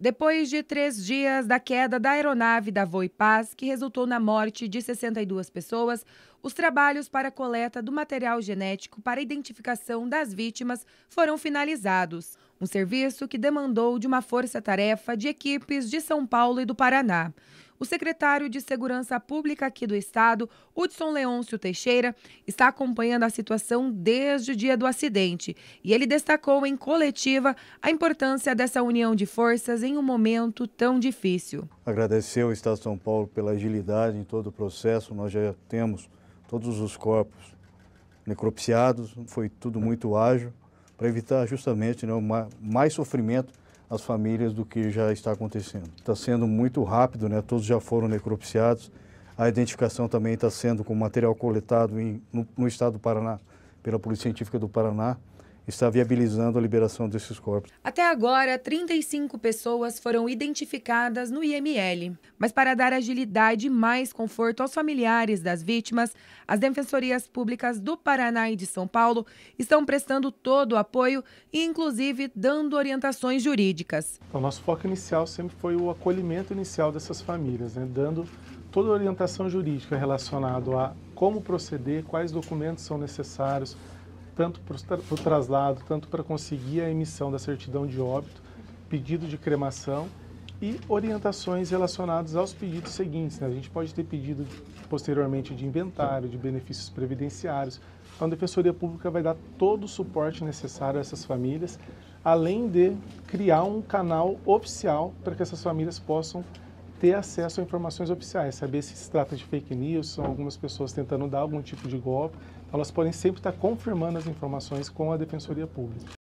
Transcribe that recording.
Depois de três dias da queda da aeronave da Voipaz, que resultou na morte de 62 pessoas, os trabalhos para a coleta do material genético para identificação das vítimas foram finalizados. Um serviço que demandou de uma força-tarefa de equipes de São Paulo e do Paraná. O secretário de Segurança Pública aqui do Estado, Hudson Leôncio Teixeira, está acompanhando a situação desde o dia do acidente e ele destacou em coletiva a importância dessa união de forças em um momento tão difícil. Agradecer ao Estado de São Paulo pela agilidade em todo o processo, nós já temos todos os corpos necropsiados, foi tudo muito ágil para evitar justamente né, mais sofrimento as famílias do que já está acontecendo. Está sendo muito rápido, né? todos já foram necropsiados. A identificação também está sendo com material coletado em, no, no estado do Paraná, pela Polícia Científica do Paraná está viabilizando a liberação desses corpos. Até agora, 35 pessoas foram identificadas no IML. Mas para dar agilidade e mais conforto aos familiares das vítimas, as defensorias públicas do Paraná e de São Paulo estão prestando todo o apoio e, inclusive, dando orientações jurídicas. Então, nosso foco inicial sempre foi o acolhimento inicial dessas famílias, né? dando toda a orientação jurídica relacionada a como proceder, quais documentos são necessários, tanto para o traslado, tanto para conseguir a emissão da certidão de óbito, pedido de cremação e orientações relacionadas aos pedidos seguintes. Né? A gente pode ter pedido posteriormente de inventário, de benefícios previdenciários. Então, a Defensoria Pública vai dar todo o suporte necessário a essas famílias, além de criar um canal oficial para que essas famílias possam ter acesso a informações oficiais, saber se se trata de fake news, são algumas pessoas tentando dar algum tipo de golpe. Elas podem sempre estar confirmando as informações com a Defensoria Pública.